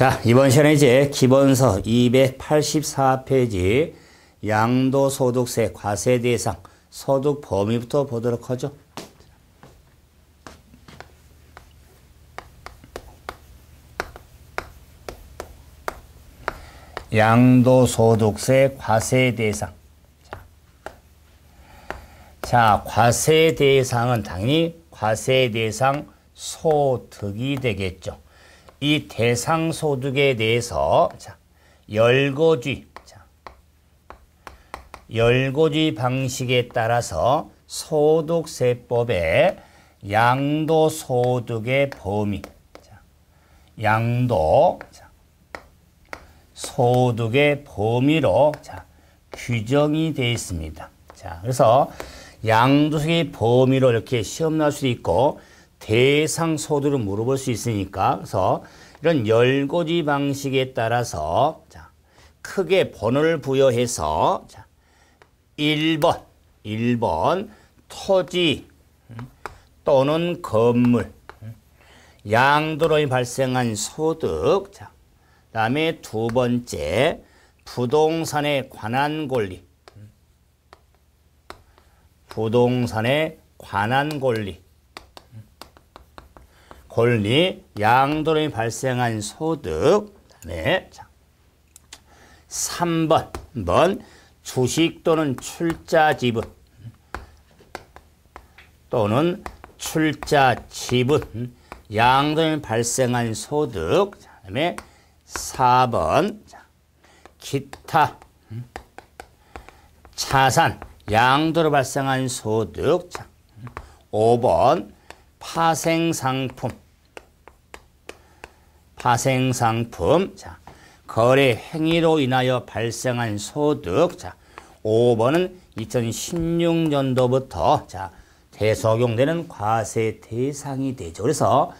자, 이번 시간에 이제 기본서 284페이지 양도소득세 과세 대상 소득 범위부터 보도록 하죠. 양도소득세 과세 대상. 자, 과세 대상은 당연히 과세 대상 소득이 되겠죠. 이 대상 소득에 대해서 자, 열거주의 자, 열거주의 방식에 따라서 소득세법의 양도 소득의 범위 자, 양도 자, 소득의 범위로 자, 규정이 되어 있습니다. 자, 그래서 양도소득의 범위로 이렇게 시험 날 수도 있고 대상 소두를 물어볼 수 있으니까 그래서 이런 열고지 방식에 따라서 자, 크게 번호를 부여해서 자, 1번 1번 토지 또는 건물 양도로 발생한 소득 자, 다음에 두 번째 부동산에 관한 권리 부동산에 관한 권리 권리, 양도로 발생한 소득, 다음 3번, 번 주식 또는 출자 지분 또는 출자 지분, 양도로 발생한 소득, 다음에 4번 기타 차산 양도로 발생한 소득, 5번 파생상품. 파생상품. 자, 거래 행위로 인하여 발생한 소득. 자, 5번은 2016년도부터 자, 대소용되는 과세 대상이 되죠. 그래서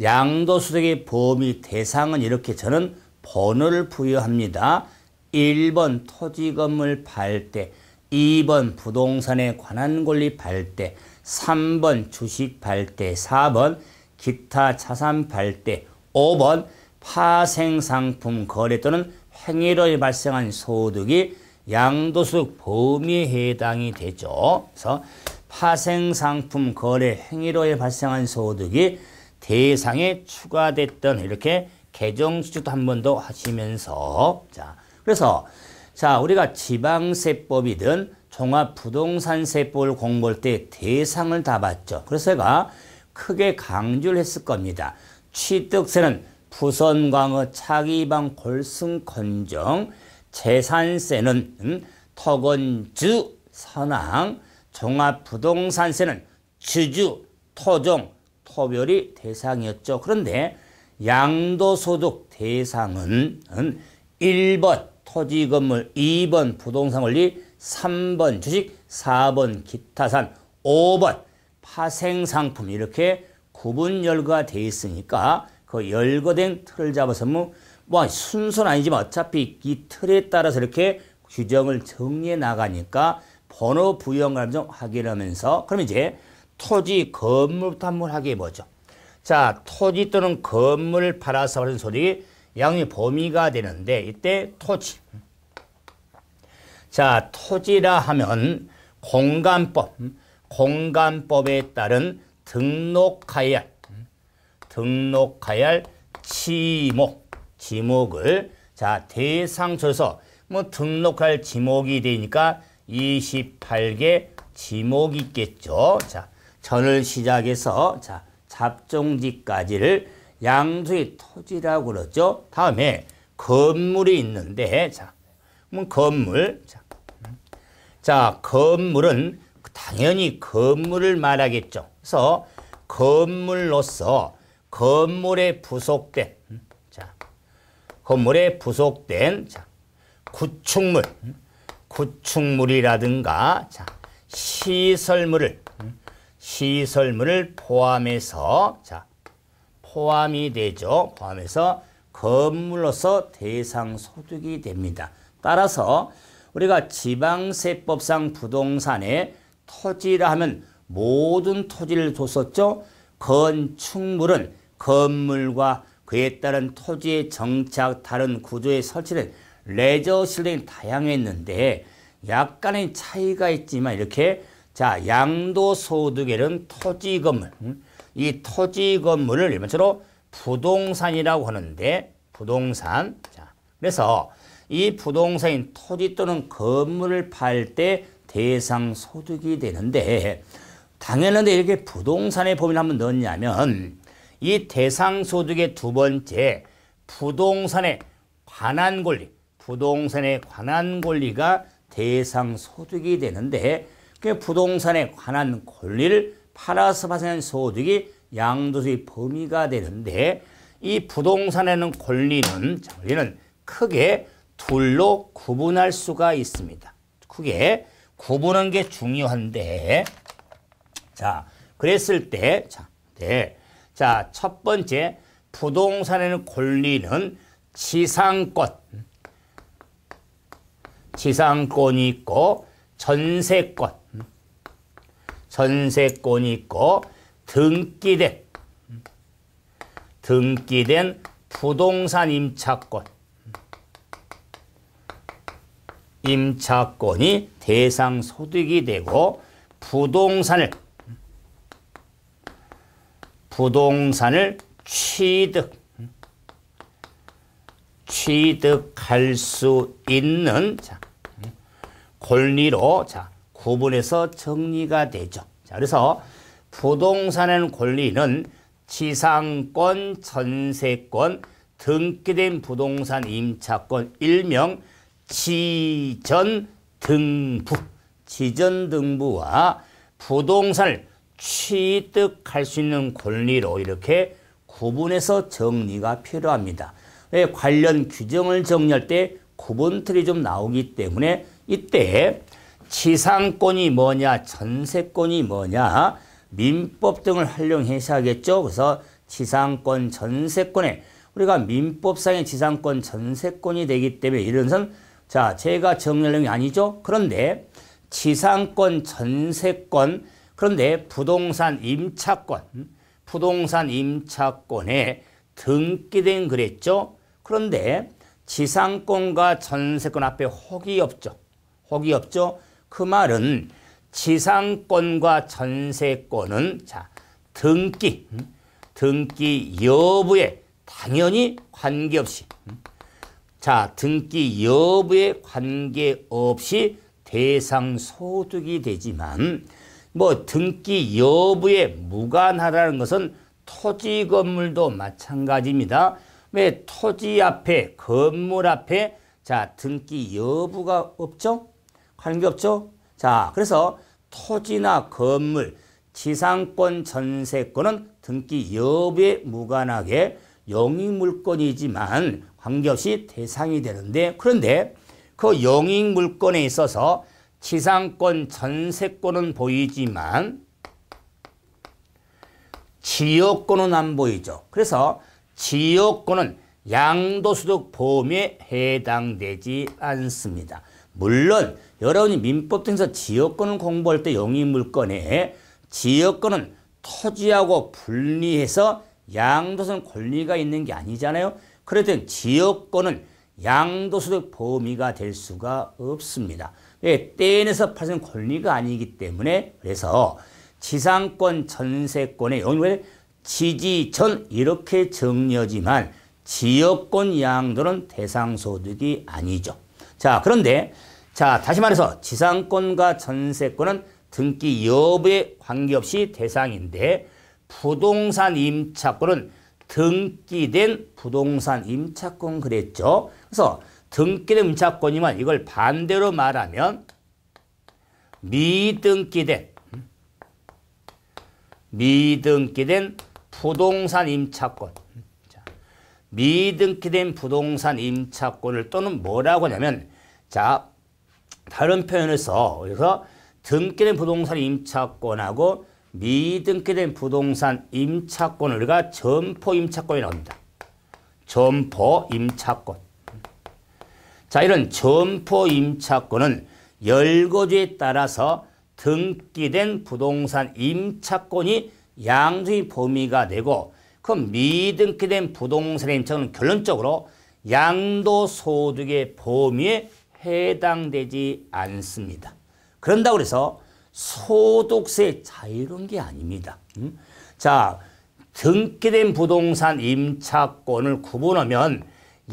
양도소득의 범위 대상은 이렇게 저는 번호를 부여합니다. 1번 토지 건물 발대, 2번 부동산에 관한 권리 발대, 3번 주식 발대, 4번 기타 자산 발대, 5번 파생상품 거래 또는 행위로 발생한 소득이 양도소득 범위에 해당이 되죠. 그래서 파생상품 거래 행위로 발생한 소득이 대상에 추가됐던 이렇게 개정 수칙도 한 번 더 하시면서 자 그래서 자 우리가 지방세법이든 종합부동산세법을 공부할 때 대상을 다 봤죠. 그래서 제가 크게 강조를 했을 겁니다. 취득세는 부선광어, 차기방, 골승건정, 재산세는 터 토건주, 선항, 종합부동산세는 주주, 토종, 토별이 대상이었죠. 그런데 양도소득 대상은 1번 토지건물, 2번 부동산원리 3번 주식, 4번 기타산, 5번 파생상품 이렇게 구분 열거가 돼 있으니까 그 열거된 틀을 잡아서 뭐, 뭐 순서는 아니지만 어차피 이 틀에 따라서 이렇게 규정을 정리해 나가니까 번호 부여 감정 확인하면서 그럼 이제 토지 건물부터 한번 확인해 보죠. 자, 토지 또는 건물을 팔아서 하는 소득이 양의 범위가 되는데 이때 토지 자, 토지라 하면 공간법, 공간법에 따른 등록하야 할, 등록하야 할 지목, 지목을 자, 대상 줘서 뭐 등록할 지목이 되니까 28개 지목이 있겠죠. 자, 전을 시작해서 자, 잡종지까지를 양수의 토지라고 그러죠. 다음에 건물이 있는데 자, 뭐 건물 자, 자, 건물은 당연히 건물을 말하겠죠. 그래서 건물로서 건물에 부속된 자, 건물에 부속된 자, 구축물, 구축물이라든가 자, 시설물을 시설물을 포함해서 자, 포함이 되죠. 포함해서 건물로서 대상 소득이 됩니다. 따라서 우리가 지방세법상 부동산에 토지라 하면 모든 토지를 줬었죠. 건축물은 건물과 그에 따른 토지의 정착 다른 구조에 설치된 레저실 등이 다양했는데 약간의 차이가 있지만 이렇게 자 양도소득에는 토지 건물 음? 이 토지 건물을 일반적으로 부동산이라고 하는데 부동산 자 그래서 이 부동산인 토지 또는 건물을 팔 때 대상 소득이 되는데 당연한데 이렇게 부동산의 범위를 한번 넣었냐면 이 대상 소득의 두 번째 부동산에 관한 권리 부동산에 관한 권리가 대상 소득이 되는데 그 부동산에 관한 권리를 팔아서 발생한 소득이 양도소의 범위가 되는데 이 부동산에는 권리는 권리는 크게 둘로 구분할 수가 있습니다. 크게 구분한 게 중요한데 자 그랬을 때 자, 네. 자, 첫 번째 부동산에 권리는 지상권 지상권이 있고 전세권 전세권이 있고 등기된 등기된 부동산 임차권 임차권이 대상 소득이 되고 부동산을 부동산을 취득 취득할 수 있는 자, 권리로 자, 구분해서 정리가 되죠. 자, 그래서 부동산의 권리는 지상권, 전세권, 등기된 부동산 임차권 일명 지전등부, 지전등부와 부동산을 취득할 수 있는 권리로 이렇게 구분해서 정리가 필요합니다. 왜 예, 관련 규정을 정리할 때 구분틀이 좀 나오기 때문에 이때 지상권이 뭐냐, 전세권이 뭐냐, 민법 등을 활용해서 하겠죠. 그래서 지상권, 전세권에 우리가 민법상의 지상권, 전세권이 되기 때문에 이런 선 자, 제가 정할내용이 아니죠? 그런데 지상권, 전세권, 그런데 부동산 임차권, 부동산 임차권에 등기된 그랬죠? 그런데 지상권과 전세권 앞에 혹이 없죠. 혹이 없죠. 그 말은 지상권과 전세권은 자 등기, 등기 여부에 당연히 관계없이 자, 등기 여부에 관계없이 대상 소득이 되지만 뭐 등기 여부에 무관하다는 것은 토지 건물도 마찬가지입니다. 왜 토지 앞에 건물 앞에 자 등기 여부가 없죠? 관계없죠? 자 그래서 토지나 건물 지상권 전세권은 등기 여부에 무관하게 영위물권이지만 관계없이 대상이 되는데 그런데 그영인물건에 있어서 지상권, 전세권은 보이지만 지역권은 안 보이죠. 그래서 지역권은 양도소득 보험에 해당되지 않습니다. 물론 여러분이 민법 등에서 지역권을 공부할 때영인물건에 지역권은 토지하고 분리해서 양도선 권리가 있는 게 아니잖아요. 그래서 지역권은 양도소득 범위가 될 수가 없습니다. 왜? 예, 떼에서 파생 권리가 아니기 때문에 그래서 지상권, 전세권의 영역을 지지전 이렇게 정리하지만 지역권 양도는 대상소득이 아니죠. 자, 그런데 자, 다시 말해서 지상권과 전세권은 등기 여부에 관계없이 대상인데 부동산 임차권은 등기된 부동산 임차권 그랬죠. 그래서 등기된 임차권이면 이걸 반대로 말하면 미등기된 미등기된 부동산 임차권 미등기된 부동산 임차권을 또는 뭐라고 하냐면 자 다른 표현을 써. 그래서 등기된 부동산 임차권하고 미등기된 부동산 임차권을 우리가 점포 임차권이라고 합니다. 점포 임차권. 자, 이런 점포 임차권은 열거주에 따라서 등기된 부동산 임차권이 양수의 범위가 되고 그 미등기된 부동산 임차권은 결론적으로 양도소득의 범위에 해당되지 않습니다. 그런다고 해서 소득세 자유로게 아닙니다. 음? 자, 등기된 부동산 임차권을 구분하면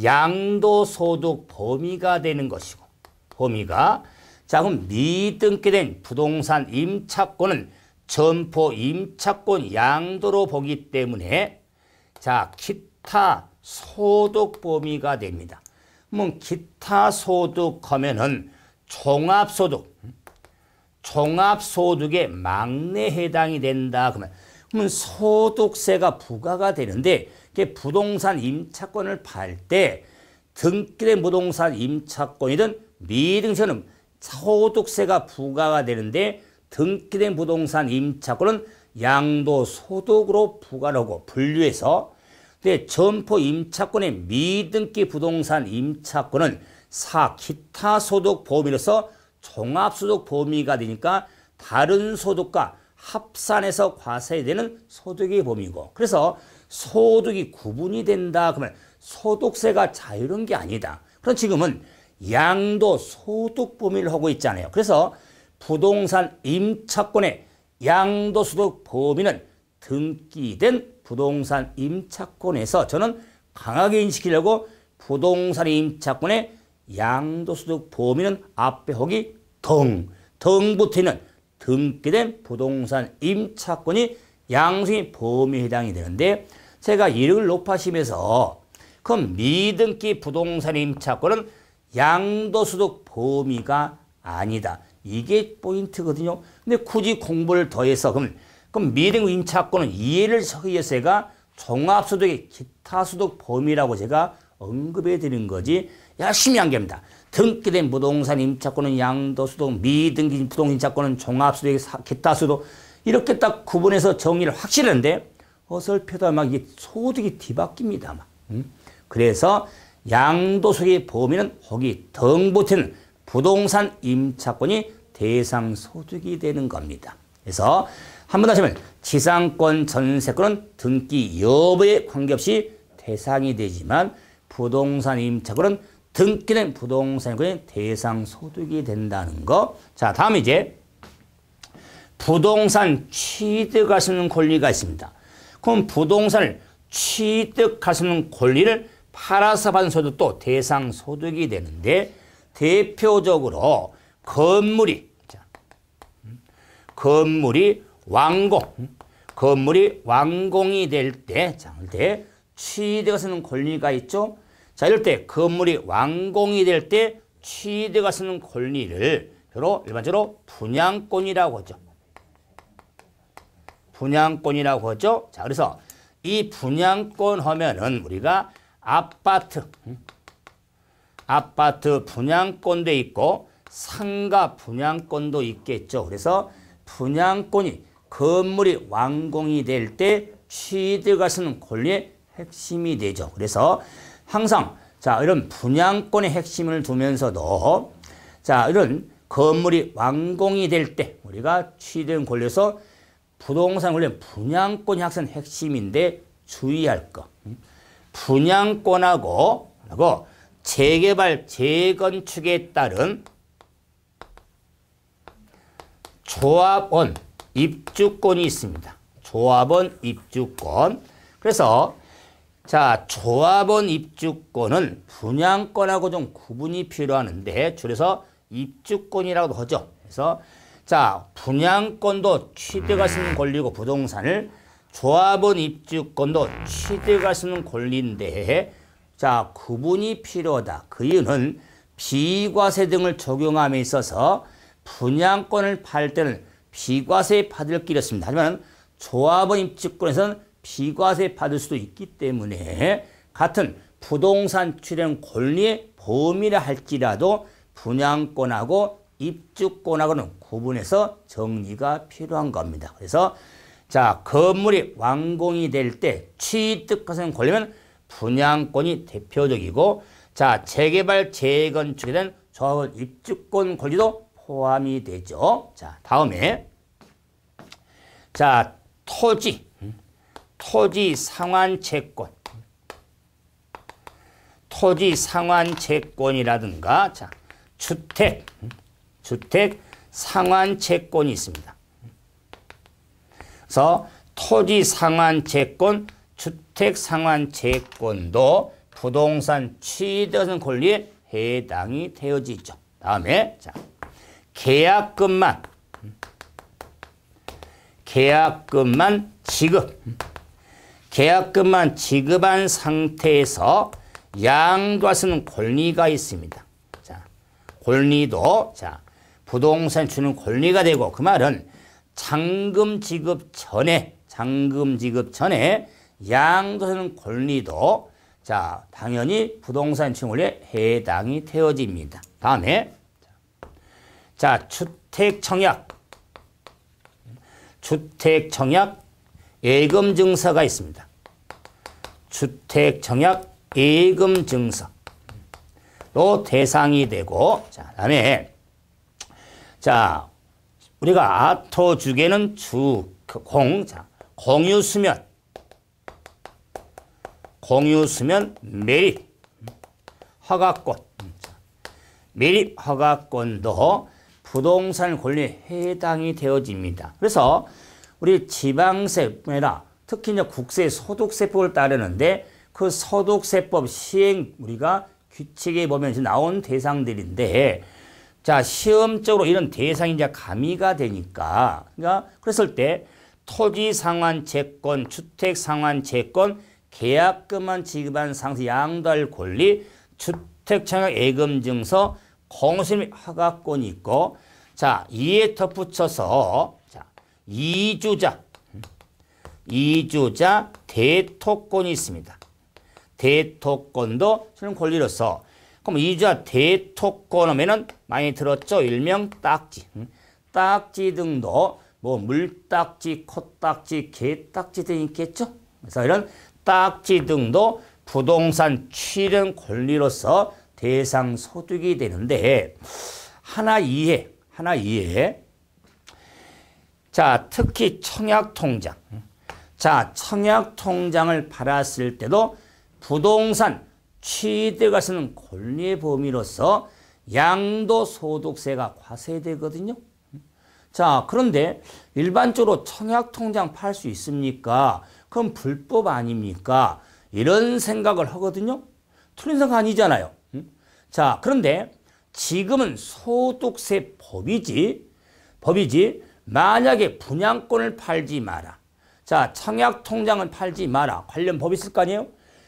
양도소득 범위가 되는 것이고 범위가 자 그럼 미등기된 부동산 임차권은 점포 임차권 양도로 보기 때문에 자 기타 소득 범위가 됩니다. 뭐 기타 소득하면은 종합소득 음? 종합소득의 막내 해당이 된다. 그러면, 그러면 소득세가 부과가 되는데 부동산 임차권을 팔 때등길의 부동산 임차권이든 미등세는 소득세가 부과가 되는데 등기된 부동산 임차권은 양도소득으로 부과하고 를 분류해서 근데 점포 임차권의 미등기 부동산 임차권은 사 기타 소득 범위로서 종합소득 범위가 되니까 다른 소득과 합산해서 과세되는 소득의 범위고 그래서 소득이 구분이 된다 그러면 소득세가 자유로운 게 아니다. 그럼 지금은 양도 소득 범위를 하고 있잖아요. 그래서 부동산 임차권의 양도 소득 범위는 등기된 부동산 임차권에서 저는 강하게 인식하려고 부동산 임차권의 양도소득 범위는 앞에 허기 덩, 덩부터는 등기된 부동산 임차권이 양수인 범위에 해당이 되는데 제가 이력을 높아심에서 그럼 미등기 부동산 임차권은 양도소득 범위가 아니다. 이게 포인트거든요. 근데 굳이 공부를 더해서 그럼 그럼 미등 기 임차권은 이해를 서기에서가 종합소득의 기타소득 범위라고 제가 언급해 드린 거지 열심히 한 겁니다. 등기된 부동산 임차권은 양도수도, 미등기 부동임차권은 산 종합수도, 기타수도 이렇게 딱 구분해서 정의를 확실한데 어설프다 막 이게 소득이 뒤바뀝니다. 막. 음? 그래서 양도소득의 범위는 거기 등붙태는 부동산 임차권이 대상 소득이 되는 겁니다. 그래서 한 번 다시 하면 지상권 전세권은 등기 여부에 관계없이 대상이 되지만 부동산 임차권은 등기는 부동산의 대상 소득이 된다는 거. 자, 다음 이제 부동산 취득할 수 있는 권리가 있습니다. 그럼 부동산을 취득할 수 있는 권리를 팔아서 받은 소득도 대상 소득이 되는데 대표적으로 건물이 자, 건물이 완공 건물이 완공이 될때 자, 때 취득할 수 있는 권리가 있죠. 자, 이럴 때 건물이 완공이 될 때 취득가 쓰는 권리를 주로 일반적으로 분양권이라고 하죠. 분양권이라고 하죠. 자, 그래서 이 분양권 하면은 우리가 아파트, 아파트 분양권도 있고 상가 분양권도 있겠죠. 그래서 분양권이 건물이 완공이 될 때 취득할 수 있는 권리의 핵심이 되죠. 그래서 항상 자 이런 분양권의 핵심을 두면서도 자 이런 건물이 완공이 될 때 우리가 취득 권리에서 부동산 관련 분양권이 항상 핵심인데 주의할 것. 분양권하고 하고 재개발, 재건축에 따른 조합원 입주권이 있습니다. 조합원 입주권. 그래서 자, 조합원 입주권은 분양권하고 좀 구분이 필요하는데 줄여서 입주권이라고도 하죠. 그래서 자, 분양권도 취득할 수 있는 권리고 부동산을 조합원 입주권도 취득할 수 있는 권리인데 자, 구분이 필요하다. 그 이유는 비과세 등을 적용함에 있어서 분양권을 팔 때는 비과세 받을 길이었습니다. 하지만 조합원 입주권에서는 비과세 받을 수도 있기 때문에 같은 부동산 출연 권리의 범위라 할지라도 분양권하고 입주권하고는 구분해서 정리가 필요한 겁니다. 그래서 자 건물이 완공이 될 때 취득하는 권리면 분양권이 대표적이고 자 재개발 재건축에 대한 조합원 입주권 권리도 포함이 되죠. 자 다음에 자 토지 토지 상환 채권. 토지 상환 채권이라든가 자, 주택 주택 상환 채권이 있습니다. 그래서 토지 상환 채권, 주택 상환 채권도 부동산 취득 권리에 해당이 되어지죠. 다음에 자, 계약금만 계약금만 지급 계약금만 지급한 상태에서 양도하시는 권리가 있습니다. 자, 권리도 자, 부동산 주는 권리가 되고 그 말은 잔금 지급 전에 잔금 지급 전에 양도하는 권리도 자, 당연히 부동산 증원에 해당이 되어집니다. 다음에 자, 주택 청약 주택 청약 예금 증서가 있습니다. 주택 청약 예금 증서로 대상이 되고 자, 다음에 자, 우리가 아토 주계는 주, 그 공, 자, 공유 수면 공유 수면 매립 허가권 매립 허가권도 부동산 권리에 해당이 되어집니다. 그래서 우리 지방세뿐 아니라 특히 국세 소득세법을 따르는데 그 소득세법 시행 우리가 규칙에 보면 나온 대상들인데 자 시험적으로 이런 대상이 이제 가미가 되니까 그러니까 그랬을 때 토지 상환 채권, 주택 상환 채권, 계약금만 지급한 상세 양도할 권리, 주택 청약 예금 증서, 공실 허가권이 있고 자 이에 덧붙여서 자 이주자 이주자 대토권이 있습니다. 대토권도 실현 권리로서 그럼 이주자 대토권 하면은 많이 들었죠? 일명 딱지. 딱지 등도 뭐 물딱지, 코딱지, 개딱지 등 있겠죠? 그래서 이런 딱지 등도 부동산 취득 권리로서 대상 소득이 되는데 하나 이해, 하나 이해. 자, 특히 청약 통장. 자, 청약 통장을 팔았을 때도 부동산 취득하시는 권리의 범위로서 양도소득세가 과세되거든요. 자, 그런데 일반적으로 청약 통장 팔 수 있습니까? 그럼 불법 아닙니까? 이런 생각을 하거든요. 틀린 생각 아니잖아요. 자, 그런데 지금은 소득세 법이지, 법이지, 만약에 분양권을 팔지 마라. 자, 청약 통장은 팔지 마라. 관련 법이 있을 거 아니에요?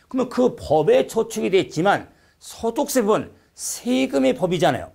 그러면 그 법에 저축이 돼 있지만 소득세법은 세금의 법이잖아요.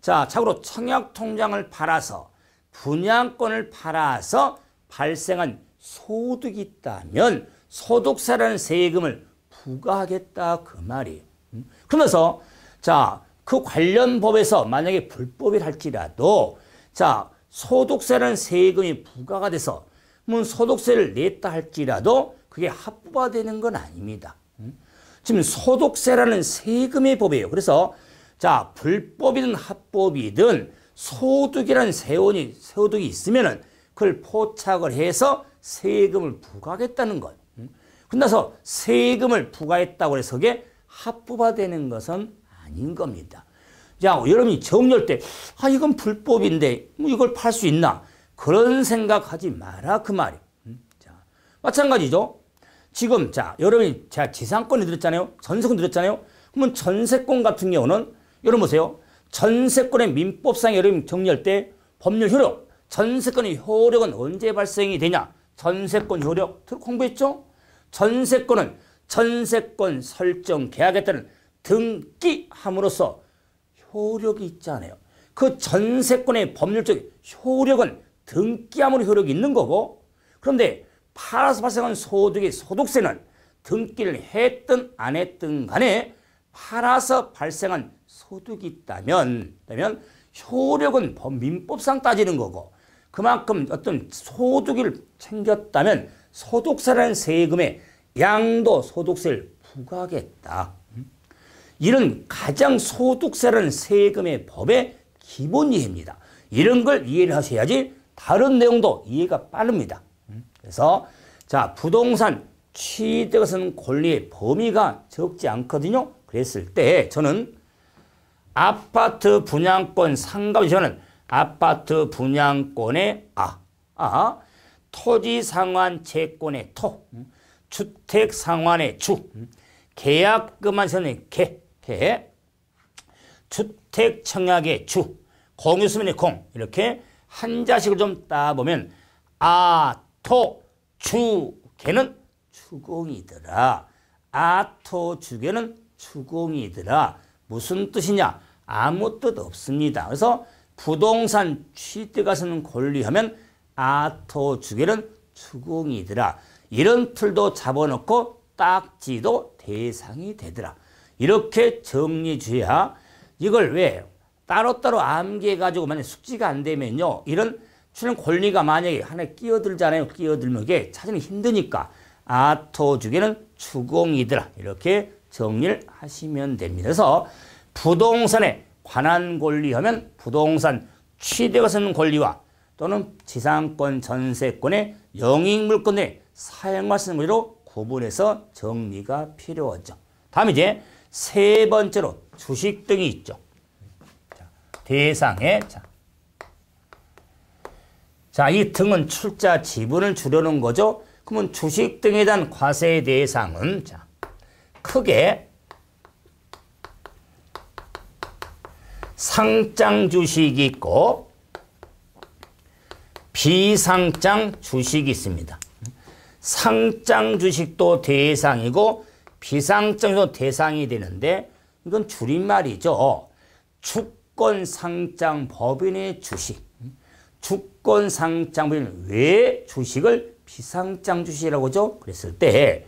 자, 참고로 청약 통장을 팔아서 분양권을 팔아서 발생한 소득이 있다면 소득세라는 세금을 부과하겠다 그 말이에요. 음? 그러면서 자, 그 관련 법에서 만약에 불법이 할지라도 자, 소득세라는 세금이 부과가 돼서 뭐 소득세를 냈다 할지라도 그게 합법화되는건 아닙니다. 음? 지금 소득세라는 세금의 법이에요. 그래서 자 불법이든 합법이든 소득이라는 세원이 소득이 있으면은 그걸 포착을 해서 세금을 부과하겠다는 것. 음? 끝나서 세금을 부과했다고 해서 그게 합부화되는 것은 아닌 겁니다. 자, 여러분이 정렬 때, 아, 이건 불법인데, 뭐 이걸 팔 수 있나? 그런 생각하지 마라 그 말이. 음, 자, 마찬가지죠. 지금 자 여러분이 제가 지상권이 들잖아요 전세권 들었잖아요. 그러면 전세권 같은 경우는 여러분 보세요. 전세권의 민법상 여러분 정리할 때 법률 효력, 전세권의 효력은 언제 발생이 되냐? 전세권 효력 공부했죠? 전세권은 전세권 설정 계약에 따른 등기함으로써 효력이 있잖아요. 그 전세권의 법률적 효력은 등기화물의 효력이 있는 거고 그런데 팔아서 발생한 소득의 소득세는 등기를 했든 안 했든 간에 팔아서 발생한 소득이 있다면 그러면 효력은 민법상 따지는 거고 그만큼 어떤 소득을 챙겼다면 소득세라는 세금에 양도 소득세를 부과하겠다. 이런 가장 소득세라는 세금의 법의 기본 이해입니다. 이런 걸 이해를 하셔야지 다른 내용도 이해가 빠릅니다. 음, 그래서 자 부동산 취득은 권리의 범위가 적지 않거든요. 그랬을 때 저는 아파트 분양권 상가비 저은 아파트 분양권의 아, 아 토지 상환 채권의 토, 음, 주택 상환의 주, 음, 계약금한 저는 개, 개, 주택 청약의 주, 공유수면의 공 이렇게 한자식을 좀 따보면 아, 토, 주, 개는 추공이더라. 아, 토, 주, 개는 추공이더라. 무슨 뜻이냐? 아무 뜻 없습니다. 그래서 부동산 취득가 쓰는 권리하면 아, 토, 주, 개는 추공이더라. 이런 틀도 잡아놓고 딱지도 대상이 되더라. 이렇게 정리주야 이걸 왜 따로따로 암기해가지고 만약 에 숙지가 안 되면요. 이런 출연 권리가 만약에 하나에 끼어들잖아요. 끼어들면 이게 찾으는 힘드니까 아토 주기는 주공이더라 이렇게 정리를 하시면 됩니다. 그래서 부동산에 관한 권리 하면 부동산 취득을 쓰는 권리와 또는 지상권, 전세권의 영익물권의 사용할 수 있는 권리로 구분해서 정리가 필요하죠. 다음 이제 세 번째로 주식 등이 있죠. 대상에 자. 자, 이 등은 출자 지분을 주려는 거죠. 그러면 주식 등에 대한 과세 대상은 자, 크게 상장 주식이 있고 비상장 주식이 있습니다. 상장 주식도 대상이고 비상장도 대상이 되는데 이건 줄임말이죠. 주권상장 법인의 주식. 주권상장 법인 왜 주식을 비상장 주식이라고 죠 그랬을 때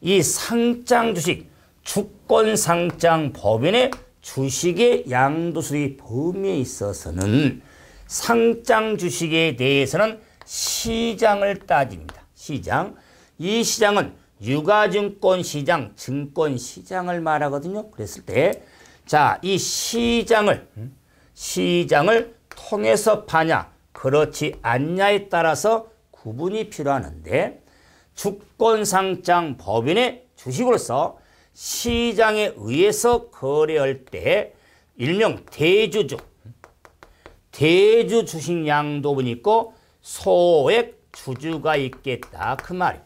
이 상장 주식, 주권상장 법인의 주식의 양도수익 범위에 있어서는 상장 주식에 대해서는 시장을 따집니다. 시장. 이 시장은 유가증권 시장, 증권 시장을 말하거든요. 그랬을 때 자, 이 시장을 시장을 통해서 파냐 그렇지 않냐에 따라서 구분이 필요하는데 주권상장 법인의 주식으로서 시장에 의해서 거래할 때 일명 대주주, 대주 주식 양도분 있고 소액 주주가 있겠다 그 말이.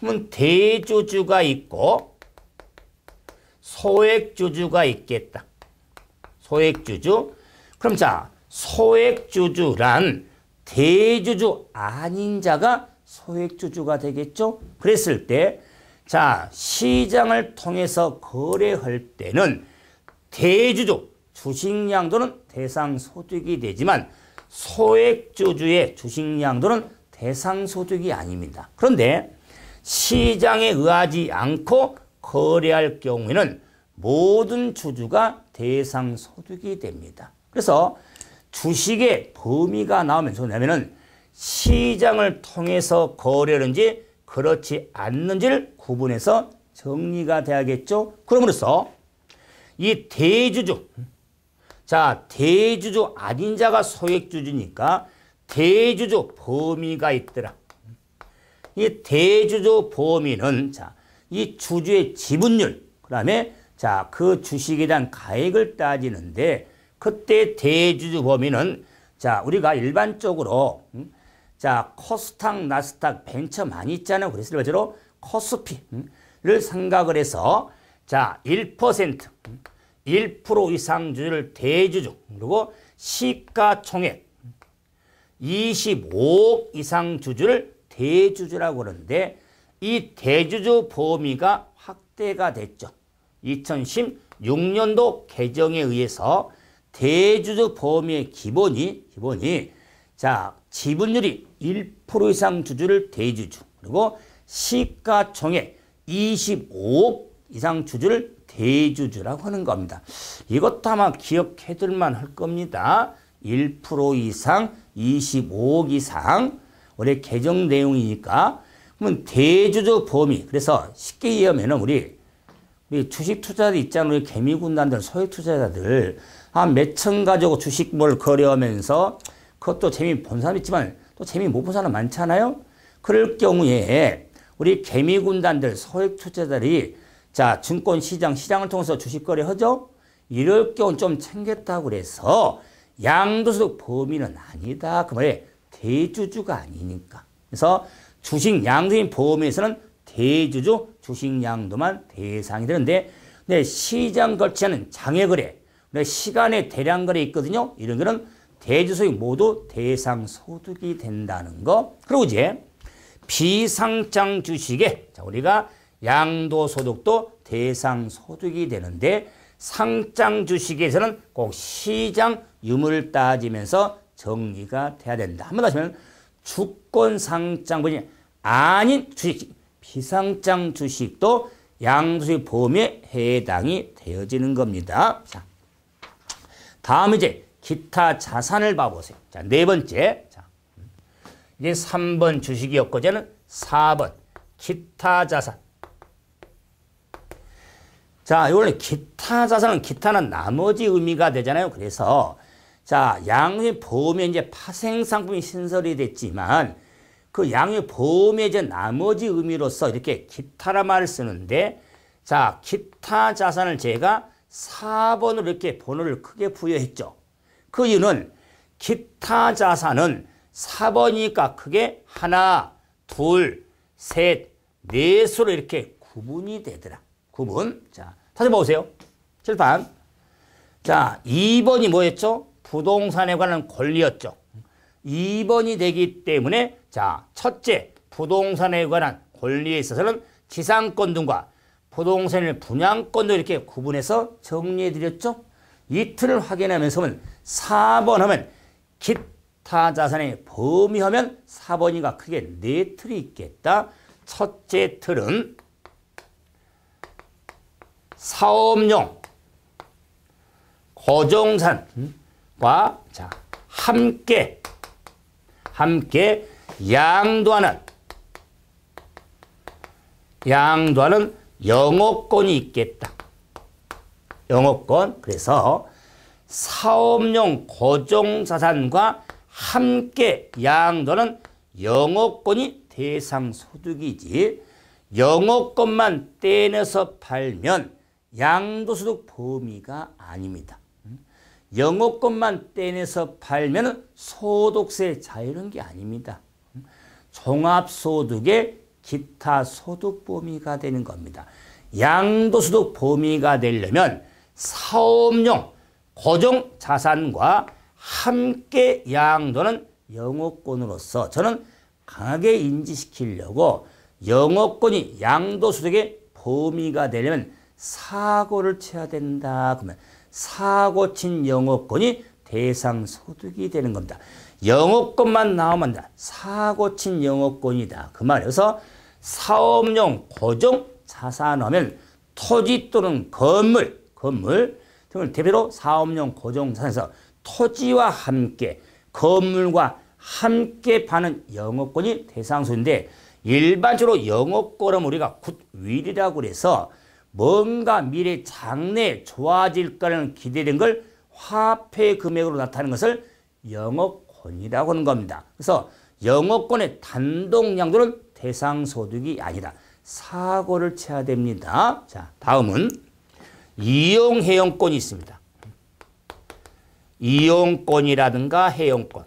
그러면 대주주가 있고 소액주주가 있겠다. 소액주주. 그럼 자, 소액주주란 대주주 아닌 자가 소액주주가 되겠죠? 그랬을 때, 자, 시장을 통해서 거래할 때는 대주주, 주식량도는 대상 소득이 되지만 소액주주의 주식량도는 대상 소득이 아닙니다. 그런데 시장에 의하지 않고 거래할 경우에는 모든 주주가 대상 소득이 됩니다. 그래서 주식의 범위가 나오면서 냐면은 시장을 통해서 거래하는지 그렇지 않는지를 구분해서 정리가 돼야겠죠. 그럼으로써 이 대주주, 자 대주주 아닌 자가 소액주주니까 대주주 범위가 있더라. 이 대주주 범위는 자이 주주의 지분율, 그 다음에 자, 그 주식에 대한 가액을 따지는데 그때 대주주 범위는 자, 우리가 일반적으로 음? 자, 코스닥, 나스닥, 벤처 많이 있잖아요. 그랬을 때로 코스피를 음? 생각을 해서 자, 1% 1% 음, 이상 주주를 대주주 그리고 시가총액 25억 음, 이상 주주를 대주주라고 그러는데 이 대주주 범위가 확대가 됐죠. 2016년도 개정에 의해서 대주주 보험의 기본이 기본이 자 지분율이 1% 이상 주주를 대주주 그리고 시가총액 25억 이상 주주를 대주주라고 하는 겁니다. 이것도 아마 기억해둘만 할 겁니다. 1% 이상 25억 이상 원래 개정 내용이니까 그러면 대주주 범위 그래서 쉽게 이해하면 우리 주식 투자자 있잖아. 우리 개미군단들, 소액 투자자들. 한 몇천 가지고 주식 뭘 거래하면서 그것도 재미 본 사람 있지만 또 재미 못 본 사람 많잖아요. 그럴 경우에 우리 개미군단들, 소액 투자자들이 자, 증권 시장, 시장을 통해서 주식 거래하죠? 이럴 경우 좀 챙겼다고 그래서 양도소득 범위는 아니다. 그 말에 대주주가 아니니까. 그래서 주식 양도인 범위에서는 대주주 주식량도만 대상이 되는데 내 네, 시장 거치하는 장외거래, 내 네, 시간의 대량거래 있거든요. 이런 거는 대주 소유 모두 대상 소득이 된다는 거. 그리고 이제 비상장 주식에 자, 우리가 양도 소득도 대상 소득이 되는데 상장 주식에서는 꼭 시장 유물 따지면서 정리가 돼야 된다. 한번 다시 면 주권 상장 분이 아닌 주식 비상장 주식도 양수의 보험에 해당이 되어지는 겁니다. 자, 다음 이제 기타 자산을 봐보세요. 자, 네 번째. 자, 이제 3번 주식이었고, 저는 4번 기타 자산. 자, 원래 기타 자산은 기타는 나머지 의미가 되잖아요. 그래서 자, 양의 보험에 이제 파생 상품이 신설이 됐지만 그 양의 범의 이제 나머지 의미로서 이렇게 기타라 말을 쓰는데 자, 기타 자산을 제가 4번으로 이렇게 번호를 크게 부여했죠. 그 이유는 기타 자산은 4번이니까 크게 하나, 둘, 셋, 넷으로 네 이렇게 구분이 되더라. 구분. 자, 다시 봐 보세요. 칠판 자, 2번이 뭐였죠? 부동산에 관한 권리였죠. 2번이 되기 때문에 자, 첫째, 부동산에 관한 권리에 있어서는 지상권 등과 부동산을 분양권도 이렇게 구분해서 정리해드렸죠. 이틀을 확인하면서는 4번 하면 기타 자산의 범위 하면 4번이가 크게 네 틀이 있겠다. 첫째 틀은 사업용 고정산과 자 함께 함께 양도하는 양도하는 영업권이 있겠다. 영업권. 그래서 사업용 고정자산과 함께 양도는 영업권이 대상 소득이지 영업권만 떼내서 팔면 양도소득 범위가 아닙니다. 영업권만 떼내서 팔면 소득세 자유로게 아닙니다. 종합소득의 기타 소득 범위가 되는 겁니다. 양도소득 범위가 되려면 사업용 고정 자산과 함께 양도는 영업권으로서 저는 강하게 인지시키려고 영업권이 양도소득의 범위가 되려면 사고를 쳐야 된다. 그러면 사고 친 영업권이 대상 소득이 되는 겁니다. 영업권만 나오면 사고 친 영업권이다. 그 말에서 사업용 고정 자산하면 토지 또는 건물, 건물 등을 대표로 사업용 고정 자산에서 토지와 함께 건물과 함께 파는 영업권이 대상수인데 일반적으로 영업권은 우리가 굿윌이라고 그서 뭔가 미래 장래 좋아질 거라는 기대된 걸 화폐 금액으로 나타내는 것을 영업 권이라고 하는 겁니다. 그래서 영어권의 단독 양도는 대상 소득이 아니다. 사고를 쳐야 됩니다. 자, 다음은 이용 해용권이 있습니다. 이용권이라든가 해용권.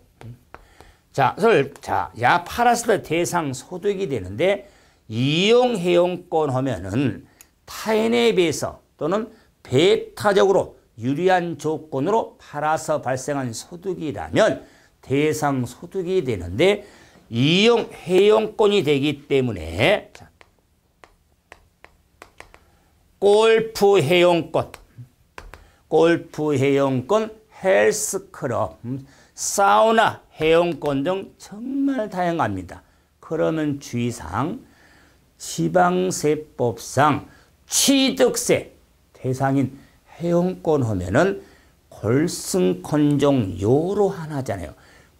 자, 설, 자, 야 팔았을 때 대상 소득이 되는데 이용 해용권 하면은 타인에 비해서 또는 배타적으로 유리한 조건으로 팔아서 발생한 소득이라면 대상 소득이 되는데 이용 회용권이 되기 때문에 골프 회원권, 골프 회원권, 헬스클럽, 음, 사우나 회원권 등 정말 다양합니다. 그러면 주의사항, 지방세법상 취득세 대상인 회원권 하면은 골승건종 요로 하나잖아요.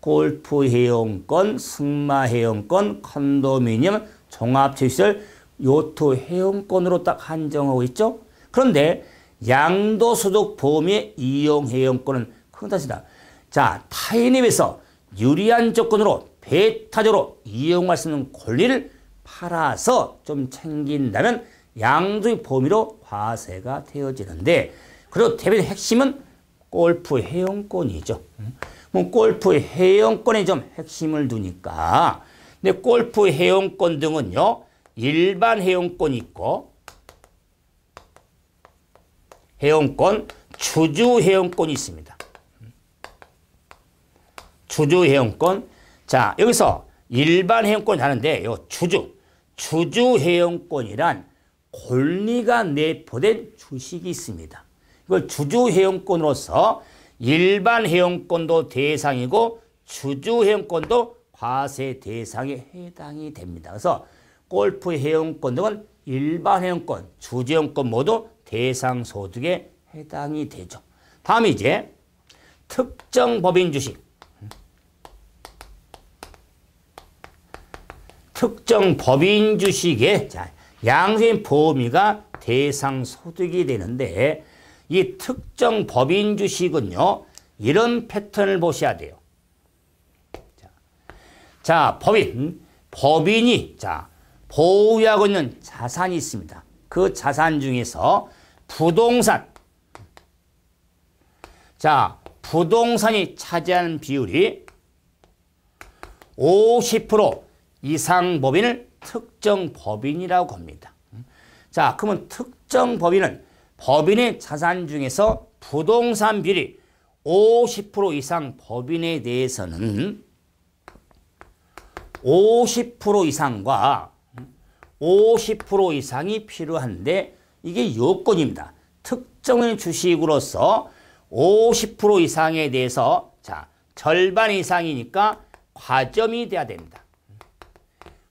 골프 회원권, 승마 회원권, 컨도미니엄, 종합체시설, 요트 회원권으로 딱 한정하고 있죠. 그런데 양도소득 보험의 이용 회원권은 큰 탓이다. 자, 타인에 비해서 유리한 조건으로 배타적으로 이용할 수 있는 권리를 팔아서 좀 챙긴다면 양도의 범위로 과세가 되어지는데 그리고 대변의 핵심은 골프 회원권이죠. 음. 골프 회원권에 좀 핵심을 두니까 근데 골프 회원권 등은요. 일반 회원권 있고 회원권, 주주 회원권이 있습니다. 주주 회원권. 자, 여기서 일반 회원권이 하는데 요 주주, 주주 회원권이란 권리가 내포된 주식이 있습니다. 이걸 주주 회원권으로서 일반 회원권도 대상이고 주주 회원권도 과세 대상에 해당이 됩니다. 그래서 골프 회원권 등은 일반 회원권, 주주 회원권 모두 대상 소득에 해당이 되죠. 다음 이제 특정 법인 주식. 특정 법인 주식의 양수 보험이가 대상 소득이 되는데 이 특정 법인 주식은요. 이런 패턴을 보셔야 돼요. 자, 자 법인. 법인이 자 보유하고 있는 자산이 있습니다. 그 자산 중에서 부동산. 자, 부동산이 차지하는 비율이 50% 이상 법인을 특정 법인이라고 합니다. 자, 그러면 특정 법인은 법인의 자산 중에서 부동산 비리 50% 이상 법인에 대해서는 50% 이상과 50% 이상이 필요한데 이게 요건입니다. 특정인 주식으로서 50% 이상에 대해서 자 절반 이상이니까 과점이 돼야 됩니다.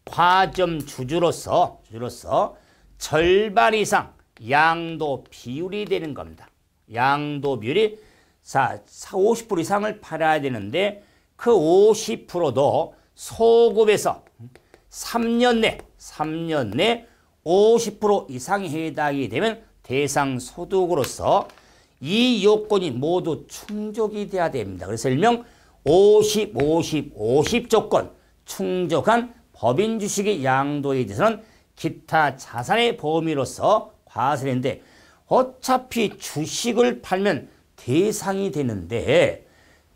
과점 주주로서 주주로서 절반 이상 양도 비율이 되는 겁니다. 양도 비율이 4, 50% 이상을 팔아야 되는데 그 50%도 소급에서 3년 내, 3년 내 50%이상 해당이 되면 대상 소득으로서 이 요건이 모두 충족이 돼야 됩니다. 그래서 일명 50, 50, 50 조건 충족한 법인 주식의 양도에 대해서는 기타 자산의 범위로서 과세인데 어차피 주식을 팔면 대상이 되는데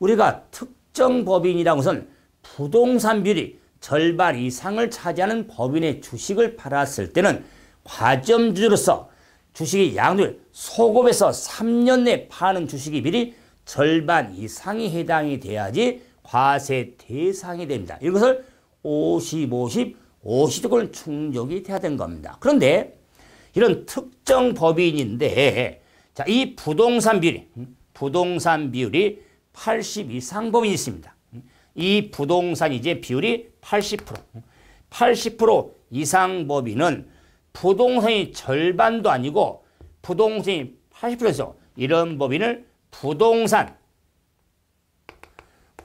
우리가 특정 법인이라고선 부동산 비율이 절반 이상을 차지하는 법인의 주식을 팔았을 때는 과점주로서 주식의 양률 소급에서 3년 내 파는 주식이 비율이 절반 이상이 해당이 돼야지 과세 대상이 됩니다. 이것을 50, 50, 50조건 충족이 돼야 된 겁니다. 그런데 이런 특정 법인인데 자, 이 부동산 비율이 음, 부동산 비율이 80 이상 법인이 있습니다. 음, 이 부동산 이제 비율이 80% 80% 음, 이상 법인은 부동산이 절반도 아니고 부동산이 80%에서 이런 법인을 부동산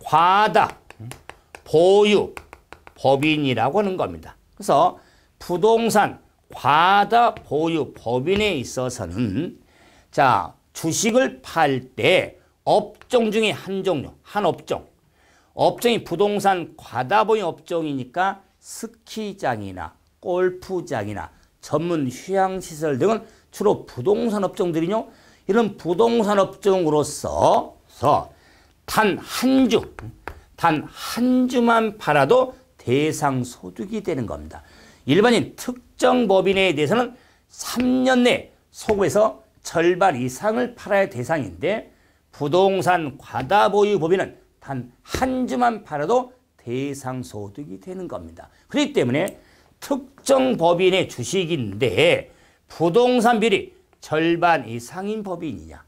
과다 보유 법인이라고 하는 겁니다. 그래서 부동산 과다 보유 법인에 있어서는 자 주식을 팔 때 업종 중에 한 종류 한 업종 업종이 부동산 과다 보유 업종이니까 스키장이나 골프장이나 전문 휴양시설 등은 주로 부동산 업종들이요. 이런 부동산 업종으로서 단 한 주, 단 한 주만 팔아도 대상 소득이 되는 겁니다. 일반인 특 특정 법인에 대해서는 3년 내 소구에서 절반 이상을 팔아야 대상인데 부동산 과다 보유 법인은 단 한 주만 팔아도 대상 소득이 되는 겁니다. 그렇기 때문에 특정 법인의 주식인데 부동산 비리 절반 이상인 법인이냐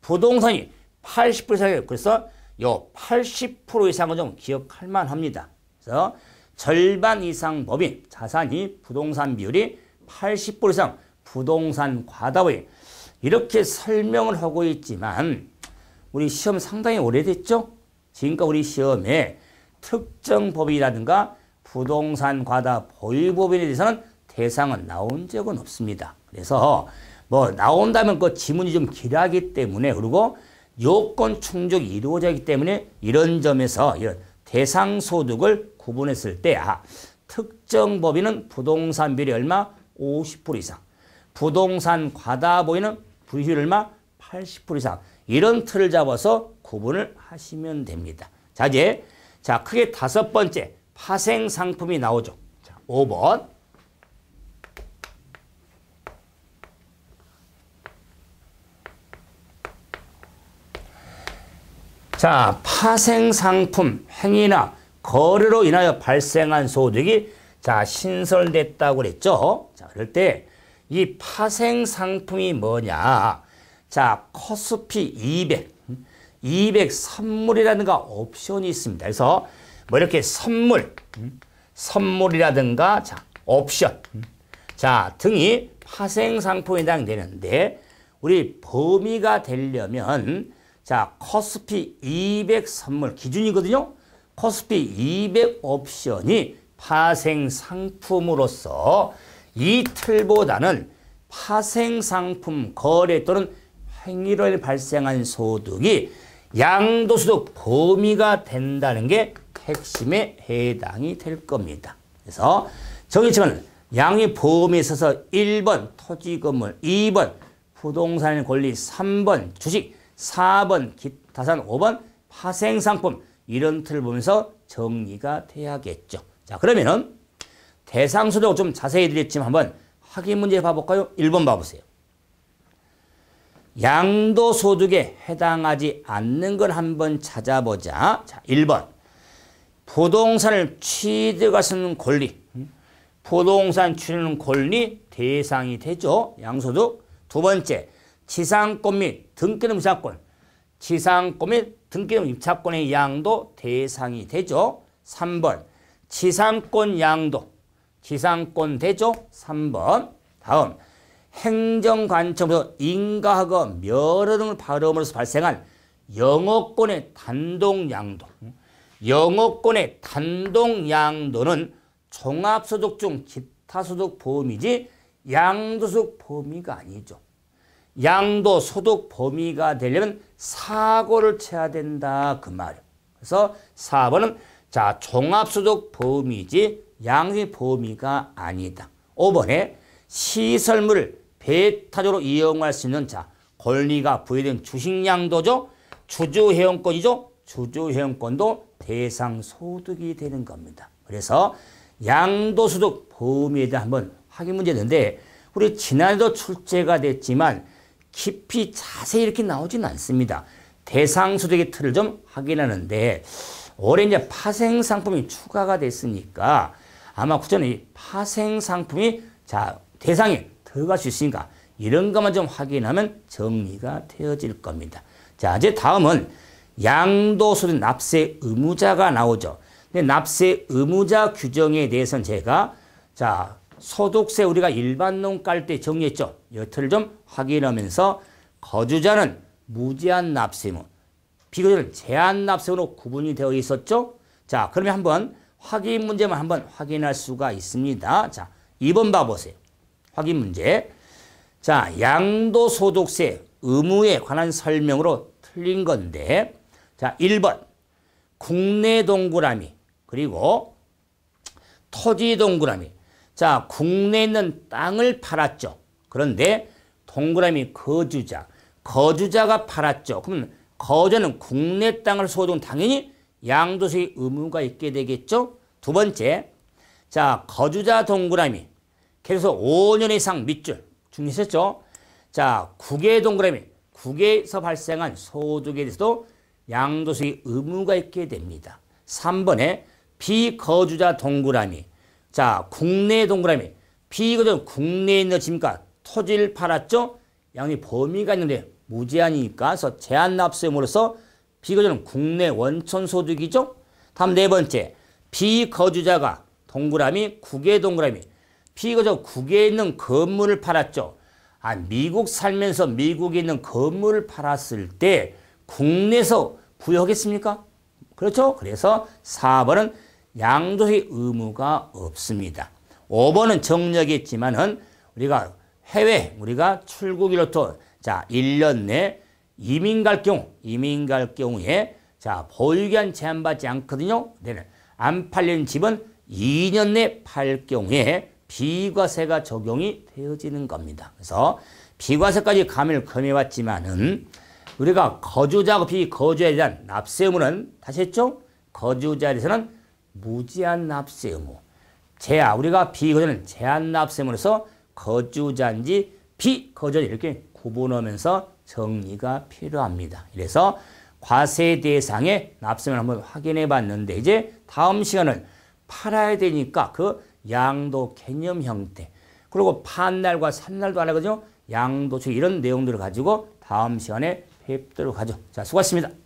부동산이 80% 이상이에요. 그래서 요80% 이상은 좀 기억할 만합니다. 그래서 절반 이상 법인 자산이 부동산 비율이 80% 이상 부동산 과다의 이렇게 설명을 하고 있지만 우리 시험 상당히 오래됐죠? 지금까 우리 시험에 특정 법이라든가 부동산 과다 보유법인에 대해서는 대상은 나온 적은 없습니다. 그래서 뭐 나온다면 그 지문이 좀 길하기 때문에 그리고 요건 충족이 이루어지기 때문에 이런 점에서 이런 대상 소득을 구분했을 때야 특정 법인은 부동산 비율이 얼마? 50% 이상. 부동산 과다 보이는 부율 얼마? 80% 이상. 이런 틀을 잡아서 구분을 하시면 됩니다. 자, 이제 자, 크게 다섯 번째 파생 상품이 나오죠. 자, 5번. 자, 파생 상품, 행위나 거래로 인하여 발생한 소득이 자, 신설됐다고 그랬죠. 자, 그럴 때 이 파생 상품이 뭐냐? 자, 커스피 200, 200 선물이라든가 옵션이 있습니다. 그래서 뭐 이렇게 선물, 음, 선물이라든가 자, 옵션, 음, 자, 등이 파생 상품에 해당되는데 우리 범위가 되려면 자, 코스피200 선물 기준이거든요. 커스피 200 옵션이 파생 상품으로서 이틀보다는 파생 상품 거래 또는 행위로 발생한 소득이 양도소득 범위가 된다는 게 핵심에 해당이 될 겁니다. 그래서 정의층은 양의 보험에 있어서 1번 토지건물, 2번 부동산 권리, 3번 주식, 4번 기타산 5번 파생상품 이런 틀을 보면서 정리가 돼야겠죠. 자 그러면은 대상수도 좀 자세히 드렸지만 한번 확인 문제 봐볼까요? 1번 봐보세요. 양도소득에 해당하지 않는 걸 한번 찾아보자. 자, 1번. 부동산을 취득하시는 권리. 음? 부동산 취득 하는 권리 대상이 되죠. 양소득. 두 번째. 지상권 및 등기능 임차권, 지상권 및 등기능 입차권의 양도 대상이 되죠. 3번. 지상권 양도, 지상권 되죠. 3번. 다음. 행정관청에서 인가하거 멸어 등을 발음으로써 발생한 영어권의 단독 양도. 영어권의 단독 양도는 종합소득 중 기타소득 보험이지 양도소득 보험가 아니죠. 양도 소득 범위가 되려면 사고를 쳐야 된다 그 말이에요. 그래서 4번은 자 종합소득 범위지 양의 범위가 아니다. 5번에 시설물을 배타적으로 이용할 수 있는 자 권리가 부여된 주식양도죠. 주주회원권이죠. 주주회원권도 대상 소득이 되는 겁니다. 그래서 양도소득 범위에 대한 한번 확인 문제였는데 우리 지난해도 출제가 됐지만 깊이 자세히 이렇게 나오진 않습니다. 대상 소득의 틀을 좀 확인하는데 올해 이제 파생 상품이 추가가 됐으니까 아마 구전이 파생 상품이 자 대상에 들어갈 수 있으니까 이런 것만 좀 확인하면 정리가 되어질 겁니다. 자 이제 다음은 양도소득 납세 의무자가 나오죠. 근데 납세 의무자 규정에 대해서는 제가 자 소득세 우리가 일반론 깔때 정리했죠. 여태를 좀 확인하면서 거주자는 무제한 납세무, 비거주는 제한 납세무로 구분이 되어 있었죠. 자, 그러면 한번 확인 문제만 한번 확인할 수가 있습니다. 자, 2번 봐보세요. 확인 문제. 자, 양도소득세 의무에 관한 설명으로 틀린 건데 자, 1번 국내 동그라미 그리고 토지 동그라미 자, 국내에 있는 땅을 팔았죠. 그런데 동그라미 거주자, 거주자가 팔았죠. 그러면 거주는 국내 땅을 소유한 당연히 양도세의 의무가 있게 되겠죠. 두 번째, 자 거주자 동그라미 그래서 5년 이상 밑줄 중요했죠. 자 국외 동그라미 국외에서 발생한 소득에 대해서도 양도세의 의무가 있게 됩니다. 3번에 비거주자 동그라미 자, 국내 동그라미. B거든. 국내에 있는 집니 토지를 팔았죠? 양이 범위가 있는데 무제한이니까. 그래서 제한 납세음로써 b 거주 국내 원천 소득이죠? 다음 네 번째. 비거주자가 동그라미, 국외 동그라미. 비거주 국외에 있는 건물을 팔았죠? 아, 미국 살면서 미국에 있는 건물을 팔았을 때 국내에서 부여하겠습니까? 그렇죠? 그래서 4번은 양도의 의무가 없습니다. 5번은 정력이지만은 우리가 해외 우리가 출국일로부터 자 1년 내 이민 갈 경우 이민 갈 경우에 자보유기 제한받지 않거든요. 내는 안 팔린 집은 2년 내 팔 경우에 비과세가 적용이 되어지는 겁니다. 그래서 비과세까지 감을 금해왔지만은 우리가 거주자업이 거주에 대한 납세 의무는 다시 했죠? 거주자에서는 무제한 납세 의무. 제아 우리가 비거절 제한 납세 의무로서 거주자인지 비거절 이렇게 구분하면서 정리가 필요합니다. 그래서 과세 대상의 납세를 한번 확인해 봤는데 이제 다음 시간은 팔아야 되니까 그 양도 개념 형태 그리고 판날과 산날도 알아가죠. 양도 이런 내용들을 가지고 다음 시간에 뵙도록 하죠. 자, 수고하셨습니다.